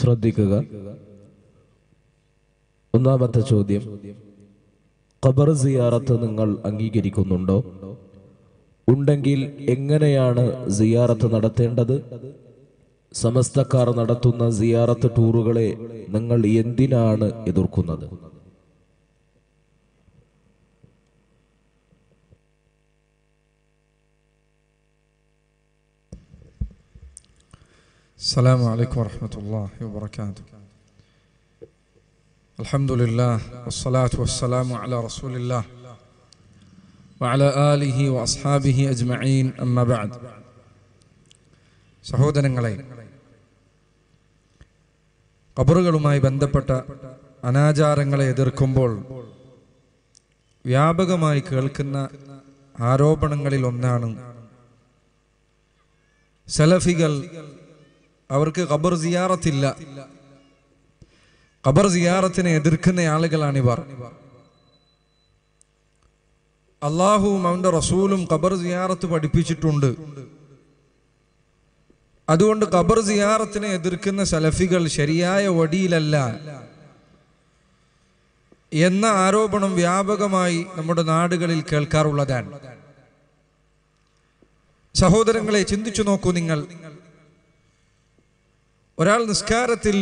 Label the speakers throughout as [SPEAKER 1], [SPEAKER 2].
[SPEAKER 1] ശ്രദ്ധിക്കുക ഒന്നാമത്തെ ചോദ്യം ഖബർ സിയാറത്ത് നിങ്ങൾ അംഗീകരിക്കുന്നുണ്ടോ ഉണ്ടെങ്കിൽ എങ്ങനെയാണ് സിയാറത്ത് നടത്തേണ്ടത് സമസ്തക്കാർ നടത്തുന്ന സിയാറത്ത് ടൂറുകളെ നിങ്ങൾ എന്തിനാണ് എതിർക്കുന്നത് السلام عليكم ورحمة الله وبركاته الحمد لله والصلاة والسلام على رسول الله وعلى آله وأصحابه أجمعين أما بعد أنا جار സഹോദരങ്ങളെ കബറുകളുമായി ബന്ധപ്പെട്ട അനാചാരങ്ങളെ എതിർക്കുമ്പോൾ വ്യാപകമായി കേൾക്കുന്ന ആരോപണങ്ങളിൽ ഒന്നാണ് സലഫികൾ അവർക്ക് ഖബർ സിയാറത്തില്ല ഖബർ സിയാറത്തിനെ എതിർക്കുന്ന ആളുകളാണിവർ അള്ളാഹുവും അവന്റെ റസൂലും ഖബർ സിയാറത്ത് പഠിപ്പിച്ചിട്ടുണ്ട് അതുകൊണ്ട് ഖബർ സിയാറത്തിനെ എതിർക്കുന്ന സലഫികൾ ശരിയായ വടിയിലല്ല എന്ന ആരോപണം വ്യാപകമായി നമ്മുടെ നാടുകളിൽ കേൾക്കാറുള്ളതാണ് സഹോദരങ്ങളെ ചിന്തിച്ചു നോക്കൂ നിങ്ങൾ ഒരാൾ നിസ്കാരത്തിൽ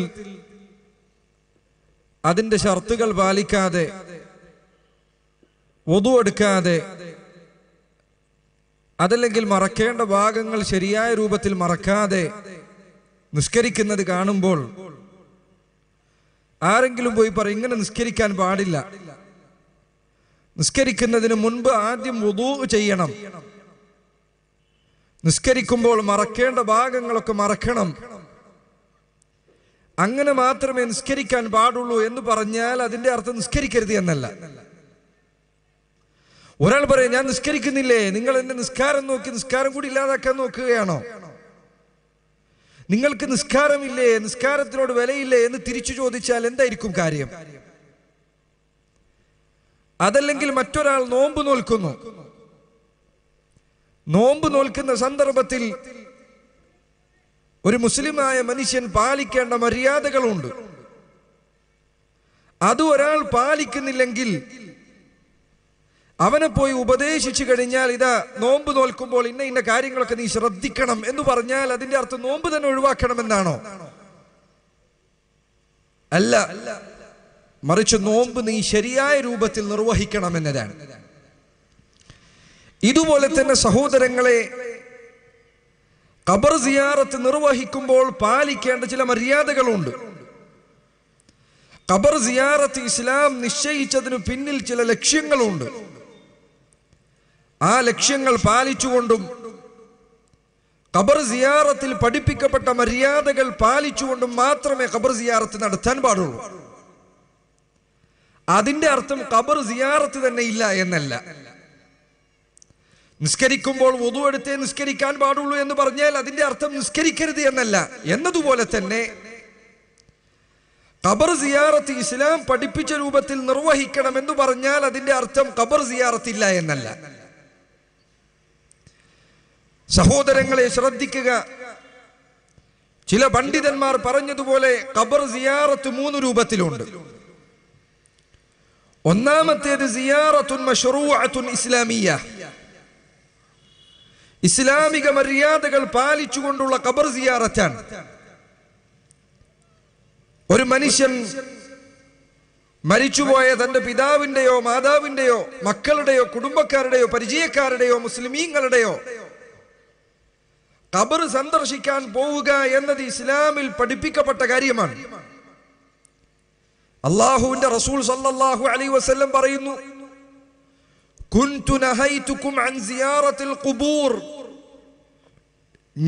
[SPEAKER 1] അതിൻ്റെ ഷർത്തുകൾ പാലിക്കാതെ ഒതു എടുക്കാതെ അതല്ലെങ്കിൽ മറക്കേണ്ട ഭാഗങ്ങൾ ശരിയായ രൂപത്തിൽ മറക്കാതെ നിസ്കരിക്കുന്നത് കാണുമ്പോൾ ആരെങ്കിലും പോയി പറയും ഇങ്ങനെ നിസ്കരിക്കാൻ പാടില്ല നിസ്കരിക്കുന്നതിന് മുൻപ് ആദ്യം ഒതു ചെയ്യണം നിസ്കരിക്കുമ്പോൾ മറക്കേണ്ട ഭാഗങ്ങളൊക്കെ മറക്കണം അങ്ങനെ മാത്രമേ നിസ്കരിക്കാൻ പാടുള്ളൂ എന്ന് പറഞ്ഞാൽ അതിന്റെ അർത്ഥം നിസ്കരിക്കരുത് എന്നല്ല ഒരാൾ പറയും ഞാൻ നിസ്കരിക്കുന്നില്ലേ നിങ്ങൾ എന്റെ നിസ്കാരം നോക്കി നിസ്കാരം കൂടി ഇല്ലാതാക്കാൻ നോക്കുകയാണോ നിങ്ങൾക്ക് നിസ്കാരമില്ലേ നിസ്കാരത്തിനോട് വിലയില്ലേ എന്ന് തിരിച്ചു ചോദിച്ചാൽ എന്തായിരിക്കും കാര്യം അതല്ലെങ്കിൽ മറ്റൊരാൾ നോമ്പ് നോൽക്കുന്നു നോമ്പ് നോൽക്കുന്ന സന്ദർഭത്തിൽ ഒരു മുസ്ലിമായ മനുഷ്യൻ പാലിക്കേണ്ട മര്യാദകളുണ്ട് അത് ഒരാൾ പാലിക്കുന്നില്ലെങ്കിൽ അവനെ പോയി ഉപദേശിച്ചു കഴിഞ്ഞാൽ ഇതാ നോമ്പ് നോൽക്കുമ്പോൾ ഇന്ന ഇന്ന കാര്യങ്ങളൊക്കെ നീ ശ്രദ്ധിക്കണം എന്ന് പറഞ്ഞാൽ അതിന്റെ അർത്ഥം നോമ്പ് തന്നെ ഒഴിവാക്കണമെന്നാണോ അല്ല മറിച്ച് നോമ്പ് നീ ശരിയായ രൂപത്തിൽ നിർവഹിക്കണം എന്നതാണ് ഇതുപോലെ തന്നെ സഹോദരങ്ങളെ ഖബർ സിയാറത്ത് നിർവഹിക്കുമ്പോൾ പാലിക്കേണ്ട ചില മര്യാദകളുണ്ട് ഖബർ സിയാറത്ത് ഇസ്ലാം നിശ്ചയിച്ചതിനു പിന്നിൽ ചില ലക്ഷ്യങ്ങളുണ്ട് ആ ലക്ഷ്യങ്ങൾ പാലിച്ചുകൊണ്ടും ഖബർ സിയാറത്തിൽ പഠിപ്പിക്കപ്പെട്ട മര്യാദകൾ പാലിച്ചുകൊണ്ടും മാത്രമേ ഖബർ സിയാറത്ത് നടത്താൻ പാടുള്ളൂ അതിന്റെ അർത്ഥം ഖബർ സിയാറത്ത് തന്നെ ഇല്ല എന്നല്ല നിസ്കരിക്കുമ്പോൾ വധു എടുത്തേ നിസ്കരിക്കാൻ പാടുള്ളൂ എന്ന് പറഞ്ഞാൽ അതിന്റെ അർത്ഥം നിസ്കരിക്കരുത് എന്നല്ല എന്നതുപോലെ തന്നെ ഖബർ സിയാറത്ത് ഇസ്ലാം പഠിപ്പിച്ച രൂപത്തിൽ നിർവഹിക്കണം എന്ന് പറഞ്ഞാൽ അതിന്റെ അർത്ഥം ഖബർ ഇല്ല എന്നല്ല സഹോദരങ്ങളെ ശ്രദ്ധിക്കുക ചില പണ്ഡിതന്മാർ പറഞ്ഞതുപോലെ ഖബർ സിയാറത്ത് മൂന്ന് രൂപത്തിലുണ്ട് ഒന്നാമത്തേത് സിയാറത്തുൻ മഷറൂഅത്തുൻ ഇസ്ലാമിയ ഇസ്ലാമിക മര്യാദകൾ പാലിച്ചുകൊണ്ടുള്ള കബർ സിയാറത്താണ് ഒരു മനുഷ്യൻ മരിച്ചുപോയ തന്റെ പിതാവിന്റെയോ മാതാവിന്റെയോ മക്കളുടെയോ കുടുംബക്കാരുടെയോ പരിചയക്കാരുടെയോ മുസ്ലിമീങ്ങളുടെയോ കബർ സന്ദർശിക്കാൻ പോവുക എന്നത് ഇസ്ലാമിൽ പഠിപ്പിക്കപ്പെട്ട കാര്യമാണ് അള്ളാഹുവിന്റെ റസൂൽ സല്ലല്ലാഹു അലൈഹി വസല്ലം പറയുന്നു കുൻതു നഹൈതുകും അൻ സിയാറത്തിൽ ഖുബൂർ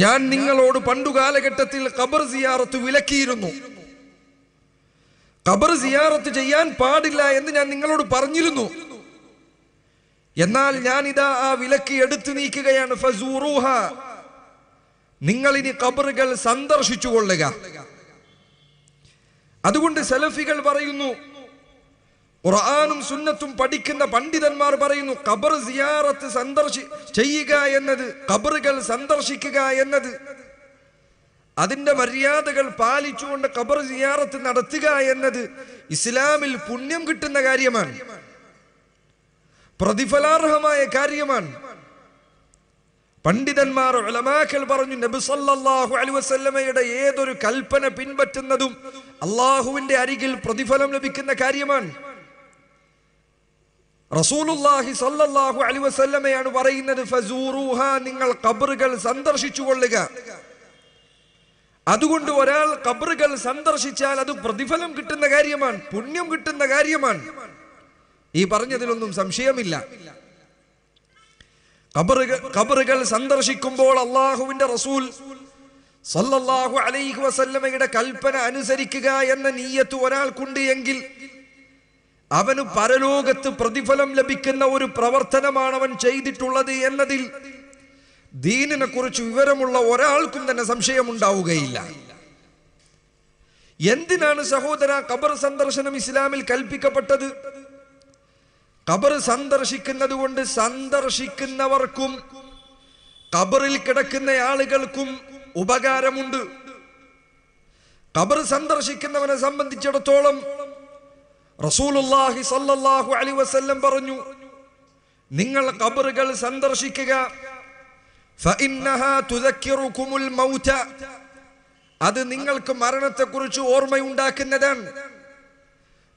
[SPEAKER 1] ഞാൻ നിങ്ങളോട് പണ്ടു കാലഘട്ടത്തിൽ ഖബർ സിയാറത്ത് വിലക്കിയിരുന്നു ഖബർ സിയാറത്ത് ചെയ്യാൻ പാടില്ല എന്ന് ഞാൻ നിങ്ങളോട് പറഞ്ഞിരുന്നു എന്നാൽ ഞാൻ ഇതാ ആ വിലക്ക് എടുത്തു നീക്കുകയാണ് ഫസൂറൂഹ നിങ്ങൾ ഇനി ഖബറുകൾ സന്ദർശിച്ചു കൊള്ളുക അതുകൊണ്ട് സെലഫികൾ പറയുന്നു ഖുർആാനും സുന്നത്തും പഠിക്കുന്ന പണ്ഡിതന്മാർ പറയുന്നു ഖബർ സിയാറത്ത് സന്ദർശി ചെയ്യുക എന്നത് ഖബറുകൾ സന്ദർശിക്കുക എന്നത് അതിൻ്റെ മര്യാദകൾ പാലിച്ചുകൊണ്ട് ഖബർ സിയാറത്ത് നടത്തുക എന്നത് ഇസ്ലാമിൽ പുണ്യം കിട്ടുന്ന കാര്യമാണ് പ്രതിഫലാർഹമായ കാര്യമാണ് പണ്ഡിതന്മാർ ഒലമാക്കൾ പറഞ്ഞു നബി സല്ലാഹു അലുവസല്ലമയുടെ ഏതൊരു കൽപ്പന പിൻപറ്റുന്നതും അള്ളാഹുവിന്റെ അരികിൽ പ്രതിഫലം ലഭിക്കുന്ന കാര്യമാണ് റസൂലുല്ലാഹി സല്ലല്ലാഹു അലൈഹി വസല്ലമയാണ് പറയുന്നത് ഫസൂറൂഹ നിങ്ങൾ ഖബറുകൾ സന്ദർശിച്ചു കൊള്ളുക അതുകൊണ്ട് ഒരാൾ ഖബറുകൾ സന്ദർശിച്ചാൽ അത് പ്രതിഫലം കിട്ടുന്ന കാര്യമാണ് പുണ്യം കിട്ടുന്ന കാര്യമാണ് ഈ പറഞ്ഞതിലൊന്നും സംശയമില്ല ഖബറുകൾ ഖബറുകൾ സന്ദർശിക്കുമ്പോൾ അള്ളാഹുവിന്റെ റസൂൽ സല്ലല്ലാഹു അലൈഹി വസല്ലമയുടെ കൽപ്പന അനുസരിക്കുക എന്ന നീയത്ത് ഒരാൾക്കുണ്ട് എങ്കിൽ അവന് പരലോകത്ത് പ്രതിഫലം ലഭിക്കുന്ന ഒരു പ്രവർത്തനമാണ് അവൻ ചെയ്തിട്ടുള്ളത് എന്നതിൽ ദീനിനെ കുറിച്ച് വിവരമുള്ള ഒരാൾക്കും തന്നെ സംശയമുണ്ടാവുകയില്ല എന്തിനാണ് സഹോദര ഖബർ സന്ദർശനം ഇസ്ലാമിൽ കൽപ്പിക്കപ്പെട്ടത് ഖബർ സന്ദർശിക്കുന്നത് കൊണ്ട് സന്ദർശിക്കുന്നവർക്കും ഖബറിൽ കിടക്കുന്ന ആളുകൾക്കും ഉപകാരമുണ്ട് ഖബർ സന്ദർശിക്കുന്നവനെ സംബന്ധിച്ചിടത്തോളം റസൂലുല്ലാഹി സല്ലല്ലാഹു അലൈഹി വസല്ലം പറഞ്ഞു നിങ്ങൾ കബറുകൾ സന്ദർശിക്കുക അത് നിങ്ങൾക്ക് മരണത്തെക്കുറിച്ച് ഓർമ്മയുണ്ടാക്കുന്നതാണ്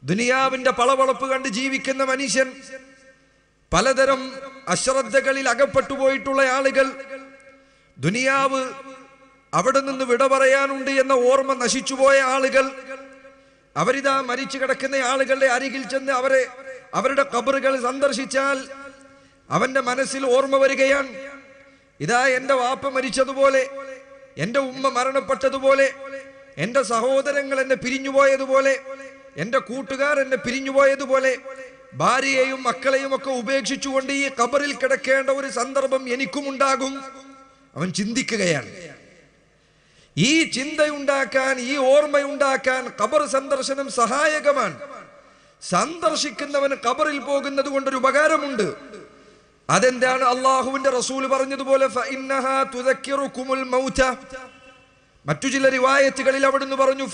[SPEAKER 1] ദുനിയാവിന്റെ പളവളപ്പ് കണ്ട് ജീവിക്കുന്ന മനുഷ്യൻ പലതരം അശ്രദ്ധകളിൽ അകപ്പെട്ടു പോയിട്ടുള്ള ആളുകൾ ദുനിയാവ് അവിടെ നിന്ന് വിട പറയാനുണ്ട് എന്ന ഓർമ്മ നശിച്ചുപോയ ആളുകൾ അവരിതാ മരിച്ചു കിടക്കുന്ന ആളുകളുടെ അരികിൽ ചെന്ന് അവരെ അവരുടെ കബറുകൾ സന്ദർശിച്ചാൽ അവന്റെ മനസ്സിൽ ഓർമ്മ വരികയാണ് ഇതാ എന്റെ വാപ്പ മരിച്ചതുപോലെ എന്റെ ഉമ്മ മരണപ്പെട്ടതുപോലെ എന്റെ സഹോദരങ്ങൾ എന്നെ പിരിഞ്ഞുപോയതുപോലെ എന്റെ കൂട്ടുകാർ എന്നെ പിരിഞ്ഞുപോയതുപോലെ ഭാര്യയെയും മക്കളെയും ഒക്കെ ഉപേക്ഷിച്ചുകൊണ്ട് ഈ കബറിൽ കിടക്കേണ്ട ഒരു സന്ദർഭം എനിക്കും ഉണ്ടാകും അവൻ ചിന്തിക്കുകയാണ് ഈ ചിന്തയുണ്ടാക്കാൻ ഈ ഓർമ്മയുണ്ടാക്കാൻ ഖബർ സന്ദർശനം സഹായകമാണ് സന്ദർശിക്കുന്നവന് ഖബറിൽ പോകുന്നത് കൊണ്ടൊരു ഉപകാരമുണ്ട് അതെന്താണ് അള്ളാഹുവിന്റെ റസൂൽ പറഞ്ഞതുപോലെ മറ്റു ചില റിവായത്തുകളിൽ അവിടുന്ന് പറഞ്ഞു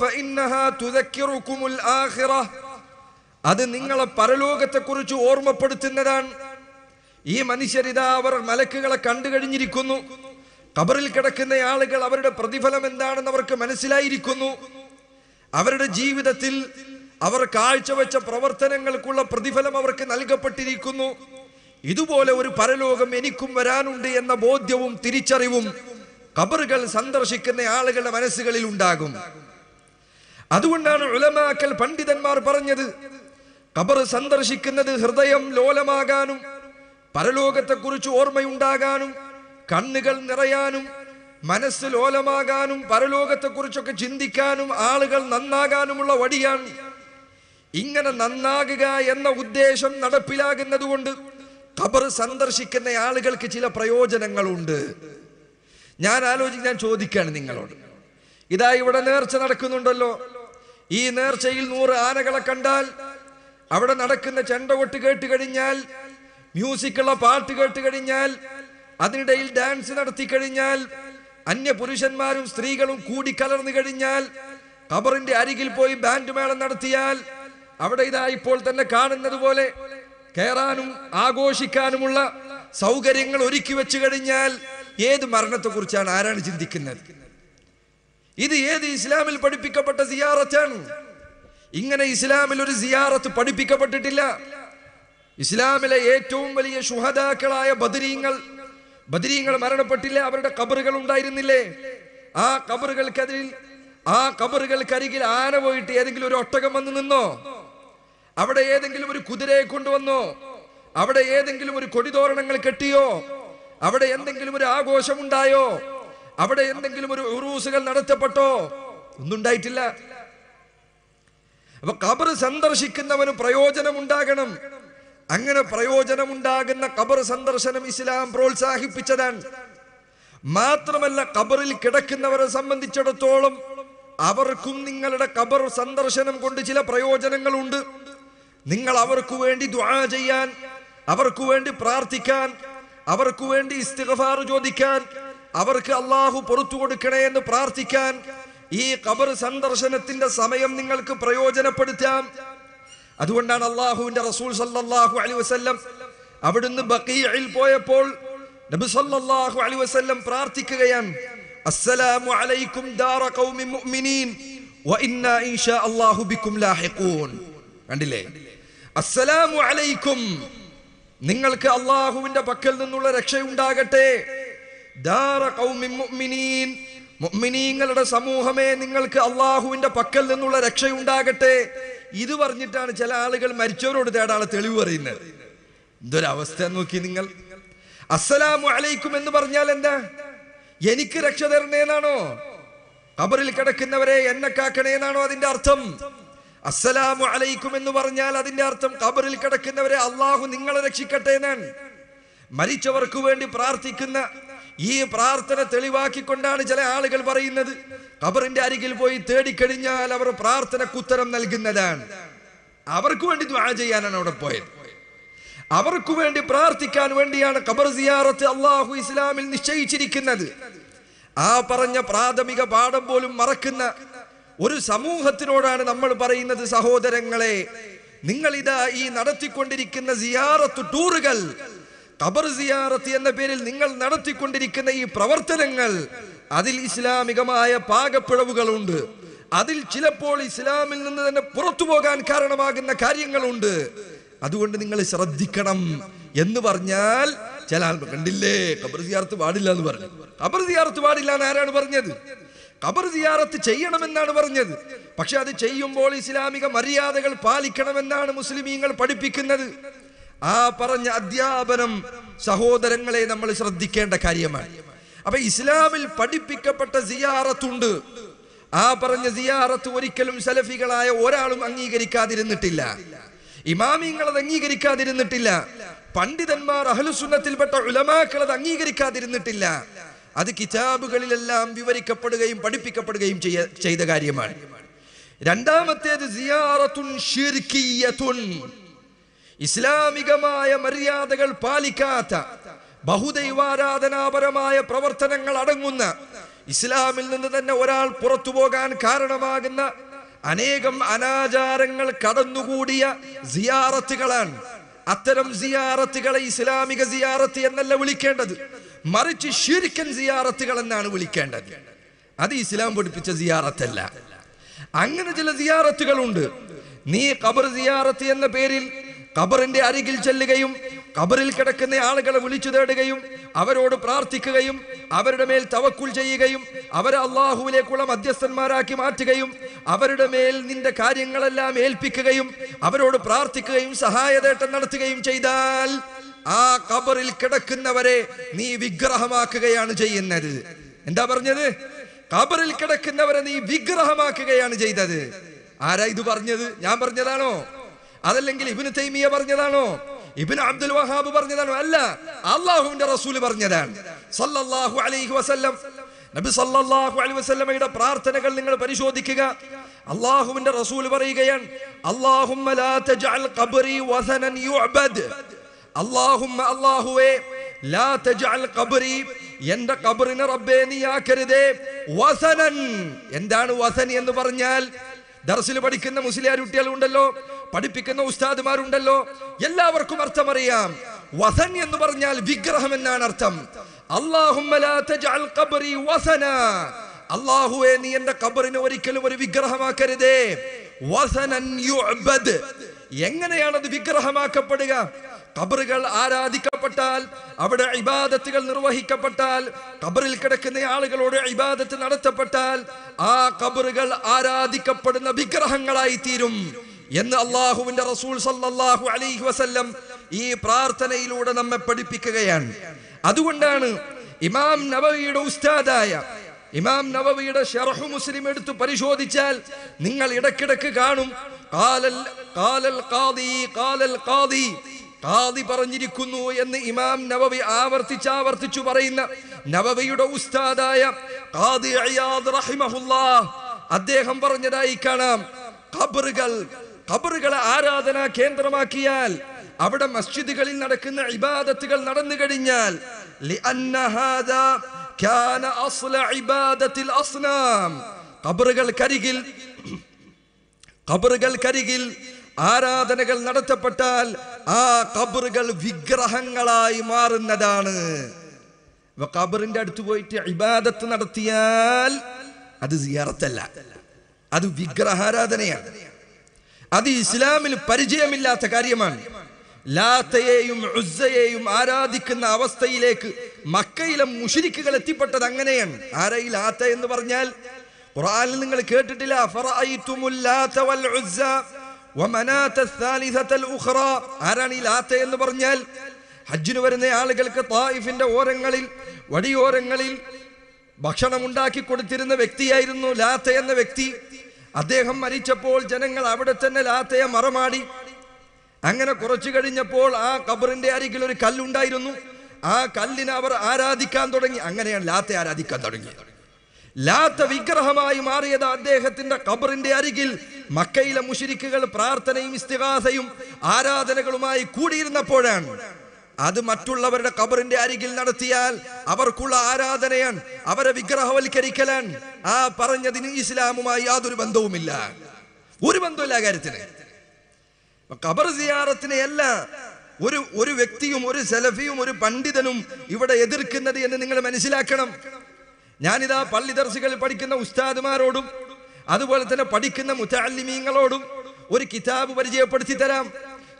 [SPEAKER 1] അത് നിങ്ങളെ പരലോകത്തെക്കുറിച്ച് ഓർമ്മപ്പെടുത്തുന്നതാണ് ഈ മനുഷ്യരിതാ അവർ മലക്കുകളെ കണ്ടു കഴിഞ്ഞിരിക്കുന്നു ഖബറിൽ കിടക്കുന്ന ആളുകൾ അവരുടെ പ്രതിഫലം എന്താണെന്ന് അവർക്ക് മനസ്സിലായിരിക്കുന്നു അവരുടെ ജീവിതത്തിൽ അവർ കാഴ്ചവെച്ച പ്രവർത്തനങ്ങൾക്കുള്ള പ്രതിഫലം അവർക്ക് നൽകപ്പെട്ടിരിക്കുന്നു ഇതുപോലെ ഒരു പരലോകം എനിക്കും വരാനുണ്ട് എന്ന ബോധ്യവും തിരിച്ചറിവും കബറുകൾ സന്ദർശിക്കുന്ന ആളുകളുടെ മനസ്സുകളിൽ ഉണ്ടാകും അതുകൊണ്ടാണ് ഉലമാക്കൽ പണ്ഡിതന്മാർ പറഞ്ഞത് കബർ സന്ദർശിക്കുന്നത് ഹൃദയം ലോലമാകാനും പരലോകത്തെക്കുറിച്ച് ഓർമ്മയുണ്ടാകാനും കണ്ണുകൾ നിറയാനും മനസ്സ് പരലോകത്തെ പരലോകത്തെക്കുറിച്ചൊക്കെ ചിന്തിക്കാനും ആളുകൾ നന്നാകാനുമുള്ള വടിയാണ് ഇങ്ങനെ നന്നാകുക എന്ന ഉദ്ദേശം നടപ്പിലാകുന്നതുകൊണ്ട് ഖബർ സന്ദർശിക്കുന്ന ആളുകൾക്ക് ചില പ്രയോജനങ്ങളുണ്ട് ഞാൻ ആലോചിച്ച് ഞാൻ ചോദിക്കുകയാണ് നിങ്ങളോട് ഇതാ ഇവിടെ നേർച്ച നടക്കുന്നുണ്ടല്ലോ ഈ നേർച്ചയിൽ നൂറ് ആനകളെ കണ്ടാൽ അവിടെ നടക്കുന്ന ചെണ്ട കൊട്ട് കേട്ട് കഴിഞ്ഞാൽ മ്യൂസിക്കുള്ള പാട്ട് കേട്ട് കഴിഞ്ഞാൽ അതിനിടയിൽ ഡാൻസ് നടത്തി കഴിഞ്ഞാൽ അന്യ പുരുഷന്മാരും സ്ത്രീകളും കൂടി കലർന്നു കഴിഞ്ഞാൽ കബറിന്റെ അരികിൽ പോയി ബാൻഡ് മേളം നടത്തിയാൽ അവിടെ ഇതാ ഇപ്പോൾ തന്നെ കാണുന്നത് പോലെ കയറാനും ആഘോഷിക്കാനുമുള്ള സൗകര്യങ്ങൾ ഒരുക്കി വെച്ചു കഴിഞ്ഞാൽ ഏത് മരണത്തെക്കുറിച്ചാണ് ആരാണ് ചിന്തിക്കുന്നത് ഇത് ഏത് ഇസ്ലാമിൽ പഠിപ്പിക്കപ്പെട്ട സിയാറത്താണ് ഇങ്ങനെ ഇസ്ലാമിൽ ഒരു സിയാറത്ത് പഠിപ്പിക്കപ്പെട്ടിട്ടില്ല ഇസ്ലാമിലെ ഏറ്റവും വലിയ ശുഹദാക്കളായ ബദരീങ്ങൾ ബദരീങ്ങൾ മരണപ്പെട്ടില്ല അവരുടെ കബറുകൾ ഉണ്ടായിരുന്നില്ലേ ആ കബറുകൾക്കതിൽ ആ കബറുകൾക്കരികിൽ ആന പോയിട്ട് ഏതെങ്കിലും ഒരു ഒട്ടകം വന്ന് നിന്നോ അവിടെ ഏതെങ്കിലും ഒരു കുതിരയെ കൊണ്ടുവന്നോ അവിടെ ഏതെങ്കിലും ഒരു കൊടിതോരണങ്ങൾ കെട്ടിയോ അവിടെ എന്തെങ്കിലും ഒരു ആഘോഷമുണ്ടായോ അവിടെ എന്തെങ്കിലും ഒരു ഉറൂസുകൾ നടത്തപ്പെട്ടോ ഉണ്ടായിട്ടില്ല അപ്പൊ കബറ് സന്ദർശിക്കുന്നവന് ഉണ്ടാകണം അങ്ങനെ പ്രയോജനമുണ്ടാകുന്ന ഖബർ സന്ദർശനം ഇസ്ലാം പ്രോത്സാഹിപ്പിച്ചതാണ് മാത്രമല്ല ഖബറിൽ കിടക്കുന്നവരെ സംബന്ധിച്ചിടത്തോളം അവർക്കും നിങ്ങളുടെ ഖബർ സന്ദർശനം കൊണ്ട് ചില പ്രയോജനങ്ങളുണ്ട് നിങ്ങൾ അവർക്ക് വേണ്ടി ദുആ ചെയ്യാൻ അവർക്ക് വേണ്ടി പ്രാർത്ഥിക്കാൻ അവർക്ക് വേണ്ടി ഇസ്തിഗഫാർ ചോദിക്കാൻ അവർക്ക് അള്ളാഹു പുറത്തു കൊടുക്കണേ എന്ന് പ്രാർത്ഥിക്കാൻ ഈ ഖബർ സന്ദർശനത്തിന്റെ സമയം നിങ്ങൾക്ക് പ്രയോജനപ്പെടുത്താം അതുകൊണ്ടാണ് അള്ളാഹുവിന്റെ റസൂൽ സല്ലാഹു അലി വസ്ല്ലം അവിടുന്ന് ബക്കീയിൽ പോയപ്പോൾ നബി സല്ലാഹു അലി വസ്ല്ലം പ്രാർത്ഥിക്കുകയാണ് അസ്സലാമു അലൈക്കും ദാറ ഖൗമി മുഅ്മിനീൻ വ ഇന്നാ ഇൻഷാ അല്ലാഹു ബിക്കും ലാഹിഖൂൻ കണ്ടില്ലേ അസ്സലാമു അലൈക്കും നിങ്ങൾക്ക് അള്ളാഹുവിന്റെ പക്കൽ നിന്നുള്ള രക്ഷയുണ്ടാകട്ടെ ദാറ ഖൗമി മുഅ്മിനീൻ മൊമ്മിനീങ്ങളുടെ സമൂഹമേ നിങ്ങൾക്ക് അള്ളാഹുവിന്റെ പക്കൽ നിന്നുള്ള രക്ഷയുണ്ടാകട്ടെ ഇത് പറഞ്ഞിട്ടാണ് ചില ആളുകൾ മരിച്ചവരോട് തേടാളെ തെളിവ് പറയുന്നത് എന്തൊരവസ്ഥ നോക്കി നിങ്ങൾ അസ്സലാമു അലൈക്കും എന്ന് പറഞ്ഞാൽ എന്താ എനിക്ക് രക്ഷ തരണേന്നാണോ കബറിൽ കിടക്കുന്നവരെ എന്നെ കാക്കണേന്നാണോ അതിന്റെ അർത്ഥം അസ്സലാമു അലൈക്കും എന്ന് പറഞ്ഞാൽ അതിന്റെ അർത്ഥം കബറിൽ കിടക്കുന്നവരെ അള്ളാഹു നിങ്ങളെ രക്ഷിക്കട്ടെ എന്നാണ് മരിച്ചവർക്ക് വേണ്ടി പ്രാർത്ഥിക്കുന്ന ഈ പ്രാർത്ഥന തെളിവാക്കിക്കൊണ്ടാണ് ചില ആളുകൾ പറയുന്നത് കബറിന്റെ അരികിൽ പോയി തേടിക്കഴിഞ്ഞാൽ അവർ പ്രാർത്ഥനക്ക് ഉത്തരം നൽകുന്നതാണ് അവർക്ക് വേണ്ടി ദ്വാ ചെയ്യാനാണ് അവിടെ പോയത് അവർക്ക് വേണ്ടി പ്രാർത്ഥിക്കാൻ വേണ്ടിയാണ് ഖബർ സിയാറത്ത് അള്ളാഹു ഇസ്ലാമിൽ നിശ്ചയിച്ചിരിക്കുന്നത് ആ പറഞ്ഞ പ്രാഥമിക പാഠം പോലും മറക്കുന്ന ഒരു സമൂഹത്തിനോടാണ് നമ്മൾ പറയുന്നത് സഹോദരങ്ങളെ നിങ്ങളിതാ ഈ നടത്തിക്കൊണ്ടിരിക്കുന്ന സിയാറത്ത് ടൂറുകൾ ഖബർ സിയാറത്ത് എന്ന പേരിൽ നിങ്ങൾ നടത്തിക്കൊണ്ടിരിക്കുന്ന ഈ പ്രവർത്തനങ്ങൾ അതിൽ ഇസ്ലാമികമായ പാകപ്പിഴവുകളുണ്ട് അതിൽ ചിലപ്പോൾ ഇസ്ലാമിൽ നിന്ന് തന്നെ പുറത്തു പോകാൻ കാരണമാകുന്ന കാര്യങ്ങളുണ്ട് അതുകൊണ്ട് നിങ്ങൾ ശ്രദ്ധിക്കണം എന്ന് പറഞ്ഞാൽ ചില ആൾ കണ്ടില്ലേ ഖബർ സിയാറത്ത് പാടില്ല എന്ന് പറഞ്ഞു ഖബർ സിയാറത്ത് പാടില്ല എന്ന് ആരാണ് പറഞ്ഞത് ഖബർ സിയാറത്ത് ചെയ്യണമെന്നാണ് പറഞ്ഞത് പക്ഷെ അത് ചെയ്യുമ്പോൾ ഇസ്ലാമിക മര്യാദകൾ പാലിക്കണമെന്നാണ് മുസ്ലിമീങ്ങൾ പഠിപ്പിക്കുന്നത് ആ പറഞ്ഞ അധ്യാപനം സഹോദരങ്ങളെ നമ്മൾ ശ്രദ്ധിക്കേണ്ട കാര്യമാണ് അപ്പൊ ഇസ്ലാമിൽ പഠിപ്പിക്കപ്പെട്ട സിയാറത്തുണ്ട് ആ പറഞ്ഞ സിയാറത്ത് ഒരിക്കലും സലഫികളായ ഒരാളും അംഗീകരിക്കാതിരുന്നിട്ടില്ല ഇമാമിങ്ങൾ അത് അംഗീകരിക്കാതിരുന്നിട്ടില്ല പണ്ഡിതന്മാർ അഹലുസുന്നത്തിൽപ്പെട്ട ഉലമാക്കൾ അത് അംഗീകരിക്കാതിരുന്നിട്ടില്ല അത് കിതാബുകളിലെല്ലാം വിവരിക്കപ്പെടുകയും പഠിപ്പിക്കപ്പെടുകയും ചെയ്ത കാര്യമാണ് രണ്ടാമത്തേത് സിയാറത്തുൻ ഇസ്ലാമികമായ മര്യാദകൾ പാലിക്കാത്ത ബഹുദൈവാരാധനാപരമായ പ്രവർത്തനങ്ങൾ അടങ്ങുന്ന ഇസ്ലാമിൽ നിന്ന് തന്നെ ഒരാൾ പുറത്തു പോകാൻ കാരണമാകുന്ന അനേകം അനാചാരങ്ങൾ കടന്നുകൂടിയ സിയാറത്തുകളാണ് അത്തരം സിയാറത്തുകളെ ഇസ്ലാമിക സിയാറത്ത് എന്നല്ല വിളിക്കേണ്ടത് മറിച്ച് ശിരിക്കൻ സിയാറത്തുകൾ എന്നാണ് വിളിക്കേണ്ടത് അത് ഇസ്ലാം പഠിപ്പിച്ച സിയാറത്തല്ല അങ്ങനെ ചില സിയാറത്തുകളുണ്ട് നീ ഖബർ സിയാറത്ത് എന്ന പേരിൽ ഖബറിന്റെ അരികിൽ ചെല്ലുകയും ഖബറിൽ കിടക്കുന്ന ആളുകളെ വിളിച്ചു തേടുകയും അവരോട് പ്രാർത്ഥിക്കുകയും അവരുടെ മേൽ തവക്കുൽ ചെയ്യുകയും അവരെ അള്ളാഹുവിലേക്കുള്ള മധ്യസ്ഥന്മാരാക്കി മാറ്റുകയും അവരുടെ മേൽ നിന്റെ കാര്യങ്ങളെല്ലാം ഏൽപ്പിക്കുകയും അവരോട് പ്രാർത്ഥിക്കുകയും സഹായതേട്ടം നടത്തുകയും ചെയ്താൽ ആ ഖബറിൽ കിടക്കുന്നവരെ നീ വിഗ്രഹമാക്കുകയാണ് ചെയ്യുന്നത് എന്താ പറഞ്ഞത് ഖബറിൽ കിടക്കുന്നവരെ നീ വിഗ്രഹമാക്കുകയാണ് ചെയ്തത് ആരാ ഇത് പറഞ്ഞത് ഞാൻ പറഞ്ഞതാണോ അതല്ലെങ്കിൽ ഇബിന് തൈമിയ പറഞ്ഞതാണോ ഇബിൻ അബ്ദുൽ വഹാബ് പറഞ്ഞതാണോ അല്ല അള്ളാഹുവിന്റെ റസൂല് പറഞ്ഞതാണ് സല്ലല്ലാഹു അലൈഹി വസല്ലം നബി സല്ലല്ലാഹു അലൈഹി വസല്ലമയുടെ പ്രാർത്ഥനകൾ നിങ്ങൾ പരിശോധിക്കുക അള്ളാഹുവിന്റെ റസൂൽ പറയുകയാണ് അല്ലാഹുമ്മ ലാ തജഅൽ ഖബ്രി വസനൻ യുഅബദ് അള്ളാഹുമ്മ അല്ലാഹുവേ ലാ തജഅൽ ഖബ്രി എന്റെ ഖബറിനെ റബ്ബേ നീ ആക്കരുതേ വസനൻ എന്താണ് വസനി എന്ന് പറഞ്ഞാൽ ദർസിൽ പഠിക്കുന്ന മുസ്ലിം കുട്ടികളുണ്ടല്ലോ ഉണ്ടല്ലോ പഠിപ്പിക്കുന്ന ഉസ്താദുമാരുണ്ടല്ലോ എല്ലാവർക്കും അർത്ഥമറിയാം വസൻ എന്ന് പറഞ്ഞാൽ വിഗ്രഹം എന്നാണ് അർത്ഥം അള്ളാഹുവെ നീ എന്റെ കബറിനെ ഒരിക്കലും ഒരു വിഗ്രഹമാക്കരുതേ എങ്ങനെയാണ് അത് വിഗ്രഹമാക്കപ്പെടുക കബറുകൾ ആരാധിക്കപ്പെട്ടാൽ അവിടെ ഇബാദത്തുകൾ നിർവഹിക്കപ്പെട്ടാൽ കബറിൽ കിടക്കുന്ന ആളുകളോട് ഇബാദത്ത് നടത്തപ്പെട്ടാൽ ആ കബറുകൾ ആരാധിക്കപ്പെടുന്ന വിഗ്രഹങ്ങളായി തീരും എന്ന് അള്ളാഹുവിന്റെ റസൂൽ സല്ലാഹു അലൈഹി വസല്ലം ഈ പ്രാർത്ഥനയിലൂടെ നമ്മെ പഠിപ്പിക്കുകയാണ് അതുകൊണ്ടാണ് ഇമാം നബവിയുടെ ഉസ്താദായ ഇമാം നബവിയുടെ ഷെറഹു മുസ്ലിം എടുത്ത് പരിശോധിച്ചാൽ നിങ്ങൾ ഇടക്കിടക്ക് കാണും കാലൽ കാലൽ കാലൽ കാദി കാതി പറഞ്ഞിരിക്കുന്നു എന്ന് ഇമാം നവവി ആവർത്തിച്ചാവർത്തിച്ചു പറയുന്ന നവവിയുടെ ഉസ്താദായ കാദി അയാദ് റഹിമഹുല്ലാ അദ്ദേഹം പറഞ്ഞതായി കാണാം ഖബറുകൾ ഖബറുകളെ ആരാധനാ കേന്ദ്രമാക്കിയാൽ അവിടെ മസ്ജിദുകളിൽ നടക്കുന്ന ഇബാദത്തുകൾ നടന്നു കഴിഞ്ഞാൽ ആരാധനകൾ നടത്തപ്പെട്ടാൽ ആ ഖബറുകൾ വിഗ്രഹങ്ങളായി മാറുന്നതാണ് കബറിന്റെ അടുത്ത് പോയിട്ട് ഇബാദത്ത് നടത്തിയാൽ അത് സിയാറത്തല്ല അത് വിഗ്രഹാരാധനയാണ് അത് ഇസ്ലാമിന് പരിചയമില്ലാത്ത കാര്യമാണ് ലാത്തയെയും ഉസ്സയെയും ആരാധിക്കുന്ന അവസ്ഥയിലേക്ക് മക്കയിലെ മുഷിരിക്കുകൾ എത്തിപ്പെട്ടത് അങ്ങനെയാണ് ആരയിൽ ലാത്ത എന്ന് പറഞ്ഞാൽ ഖുർആനിൽ നിങ്ങൾ കേട്ടിട്ടില്ല ആരാണ് ഈ ലാത്ത എന്ന് പറഞ്ഞാൽ ഹജ്ജിന് വരുന്ന ആളുകൾക്ക് തായിഫിന്റെ ഓരങ്ങളിൽ വടിയോരങ്ങളിൽ ഭക്ഷണം ഉണ്ടാക്കി കൊടുത്തിരുന്ന വ്യക്തിയായിരുന്നു ലാത്ത എന്ന വ്യക്തി അദ്ദേഹം മരിച്ചപ്പോൾ ജനങ്ങൾ അവിടെ തന്നെ ലാത്തയെ മറമാടി അങ്ങനെ കുറച്ചു കഴിഞ്ഞപ്പോൾ ആ കബറിന്റെ അരികിൽ ഒരു കല്ലുണ്ടായിരുന്നു ആ കല്ലിനെ അവർ ആരാധിക്കാൻ തുടങ്ങി അങ്ങനെയാണ് ലാത്തെ ആരാധിക്കാൻ തുടങ്ങി ലാത്ത വിഗ്രഹമായി മാറിയത് അദ്ദേഹത്തിന്റെ കബറിന്റെ അരികിൽ മക്കയിലെ മുഷിരിക്കുകൾ പ്രാർത്ഥനയും ഇസ്തിഹാസയും ആരാധനകളുമായി കൂടിയിരുന്നപ്പോഴാണ് അത് മറ്റുള്ളവരുടെ കബറിന്റെ അരികിൽ നടത്തിയാൽ അവർക്കുള്ള ആരാധനയാണ് അവരെ വിഗ്രഹവൽക്കരിക്കലാണ് ആ പറഞ്ഞതിന് ഇസ്ലാമുമായി യാതൊരു ബന്ധവുമില്ല ഒരു ബന്ധമില്ല കാര്യത്തിന് കബർ സിയാറത്തിനെയല്ല ഒരു ഒരു വ്യക്തിയും ഒരു സെലഫിയും ഒരു പണ്ഡിതനും ഇവിടെ എതിർക്കുന്നത് എന്ന് നിങ്ങൾ മനസ്സിലാക്കണം ഞാനിതാ പള്ളി ദർശകളിൽ പഠിക്കുന്ന ഉസ്താദുമാരോടും അതുപോലെ തന്നെ പഠിക്കുന്ന മുത്താലിമീങ്ങളോടും ഒരു കിതാബ് പരിചയപ്പെടുത്തി തരാം